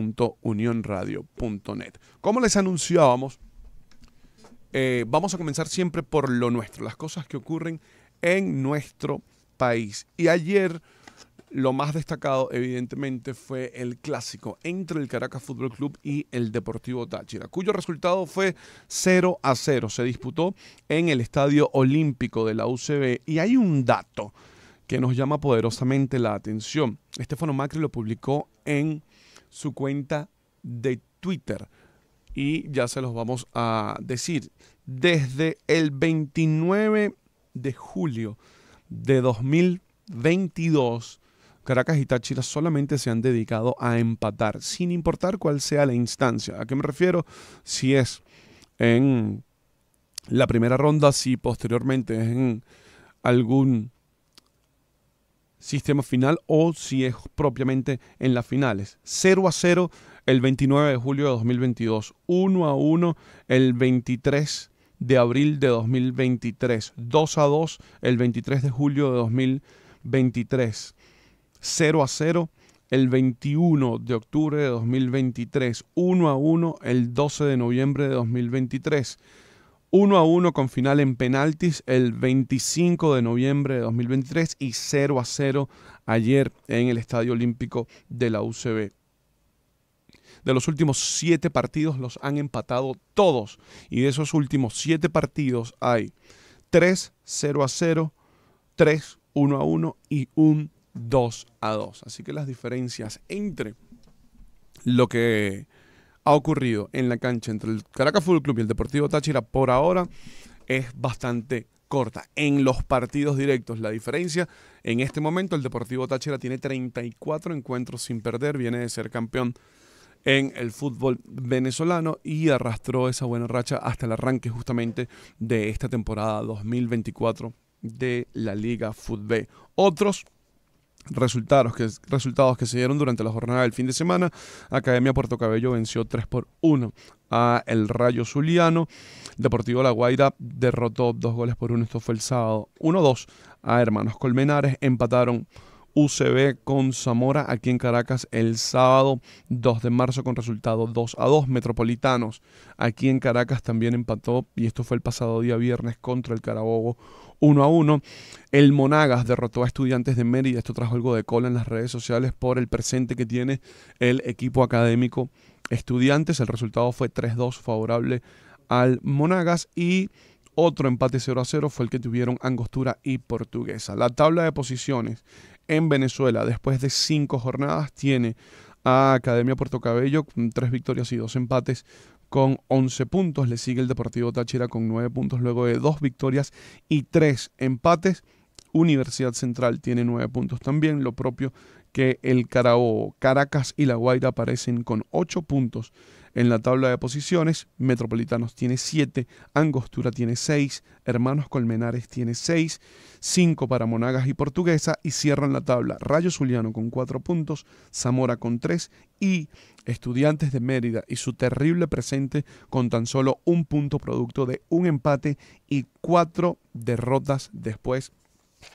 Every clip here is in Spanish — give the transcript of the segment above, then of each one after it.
www.unionradio.net. Como les anunciábamos, eh, vamos a comenzar siempre por lo nuestro, las cosas que ocurren en nuestro país. Y ayer lo más destacado, evidentemente, fue el clásico entre el Caracas Fútbol Club y el Deportivo Táchira, cuyo resultado fue 0 a 0. Se disputó en el Estadio Olímpico de la UCB. Y hay un dato que nos llama poderosamente la atención. Estefano Macri lo publicó en su cuenta de Twitter. Y ya se los vamos a decir. Desde el 29 de julio de 2022, Caracas y Táchira solamente se han dedicado a empatar, sin importar cuál sea la instancia. ¿A qué me refiero? Si es en la primera ronda, si posteriormente es en algún sistema final o si es propiamente en las finales. 0 a 0 el 29 de julio de 2022, 1 a 1 el 23 de abril de 2023, 2 a 2 el 23 de julio de 2023, 0 a 0 el 21 de octubre de 2023, 1 a 1 el 12 de noviembre de 2023. 1 a 1 con final en penaltis el 25 de noviembre de 2023 y 0 a 0 ayer en el Estadio Olímpico de la UCB. De los últimos siete partidos los han empatado todos y de esos últimos siete partidos hay 3 0 a 0, 3 1 a 1 y un 2 a 2. Así que las diferencias entre lo que ha ocurrido en la cancha entre el Caracas Fútbol Club y el Deportivo Táchira por ahora es bastante corta. En los partidos directos, la diferencia, en este momento el Deportivo Táchira tiene 34 encuentros sin perder, viene de ser campeón en el fútbol venezolano y arrastró esa buena racha hasta el arranque justamente de esta temporada 2024 de la Liga Fútbol. Otros resultados que, se dieron durante la jornada del fin de semana. Academia Puerto Cabello venció 3 por 1 a El Rayo Zuliano. Deportivo La Guaira derrotó 2 goles por 1, esto fue el sábado. 1-2 a Hermanos Colmenares. Empataron UCB con Zamora aquí en Caracas el sábado 2 de marzo con resultado 2 a 2. Metropolitanos aquí en Caracas también empató y esto fue el pasado día viernes contra el Carabobo 1 a 1. El Monagas derrotó a Estudiantes de Mérida. Esto trajo algo de cola en las redes sociales por el presente que tiene el equipo académico Estudiantes. El resultado fue 3-2 favorable al Monagas y otro empate 0 a 0 fue el que tuvieron Angostura y Portuguesa. La tabla de posiciones en Venezuela después de cinco jornadas tiene a Academia Puerto Cabello con tres victorias y dos empates con 11 puntos. Le sigue el Deportivo Táchira con 9 puntos luego de dos victorias y tres empates. Universidad Central tiene nueve puntos también, lo propio que el Carabobo. Caracas y La Guaira aparecen con ocho puntos en la tabla de posiciones, Metropolitanos tiene 7, Angostura tiene 6, Hermanos Colmenares tiene 6, 5 para Monagas y Portuguesa y cierran la tabla Rayo Zuliano con 4 puntos, Zamora con 3 y Estudiantes de Mérida y su terrible presente con tan solo un punto producto de un empate y 4 derrotas después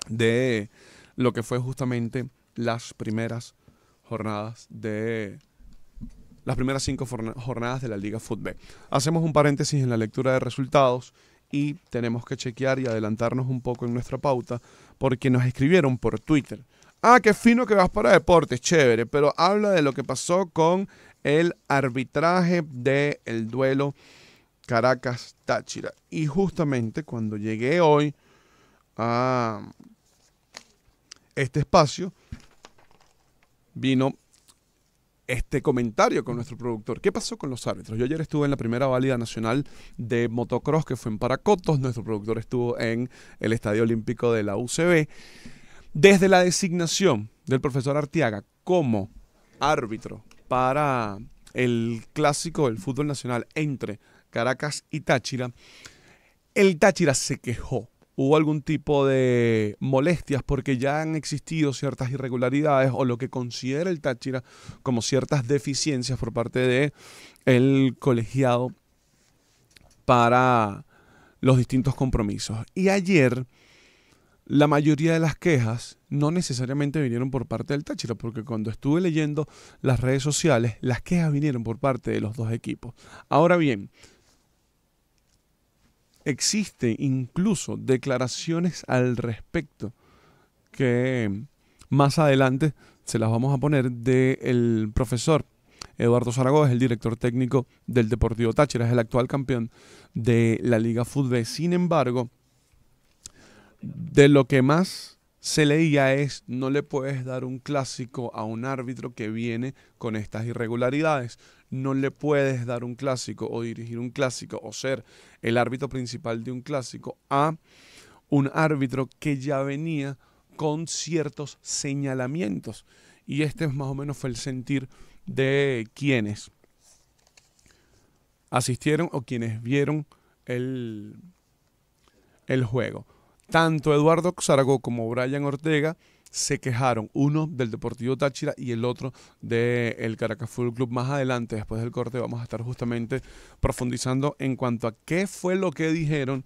de lo que fue justamente las primeras jornadas de las primeras cinco jornadas de la Liga Fútbol. Hacemos un paréntesis en la lectura de resultados y tenemos que chequear y adelantarnos un poco en nuestra pauta porque nos escribieron por Twitter. Ah, qué fino que vas para deportes, chévere, pero habla de lo que pasó con el arbitraje del el duelo Caracas-Táchira. Y justamente cuando llegué hoy a este espacio, vino este comentario con nuestro productor. ¿Qué pasó con los árbitros? Yo ayer estuve en la primera válida nacional de motocross que fue en Paracotos. Nuestro productor estuvo en el Estadio Olímpico de la UCB. Desde la designación del profesor Artiaga como árbitro para el clásico del fútbol nacional entre Caracas y Táchira, el Táchira se quejó hubo algún tipo de molestias porque ya han existido ciertas irregularidades o lo que considera el Táchira como ciertas deficiencias por parte de el colegiado para los distintos compromisos. Y ayer la mayoría de las quejas no necesariamente vinieron por parte del Táchira, porque cuando estuve leyendo las redes sociales, las quejas vinieron por parte de los dos equipos. Ahora bien, Existe incluso declaraciones al respecto que más adelante se las vamos a poner del profesor Eduardo Zaragoza, el director técnico del Deportivo Táchira, es el actual campeón de la Liga Fútbol. Sin embargo, de lo que más se leía es, no le puedes dar un clásico a un árbitro que viene con estas irregularidades. No le puedes dar un clásico o dirigir un clásico o ser el árbitro principal de un clásico a un árbitro que ya venía con ciertos señalamientos. Y este más o menos fue el sentir de quienes asistieron o quienes vieron el, el juego. Tanto Eduardo Zaragoza como Brian Ortega se quejaron, uno del Deportivo Táchira y el otro del Caracas Fútbol Club. Más adelante, después del corte, vamos a estar justamente profundizando en cuanto a qué fue lo que dijeron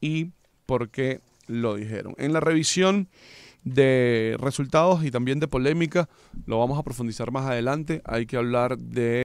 y por qué lo dijeron. En la revisión de resultados y también de polémica, lo vamos a profundizar más adelante. Hay que hablar de...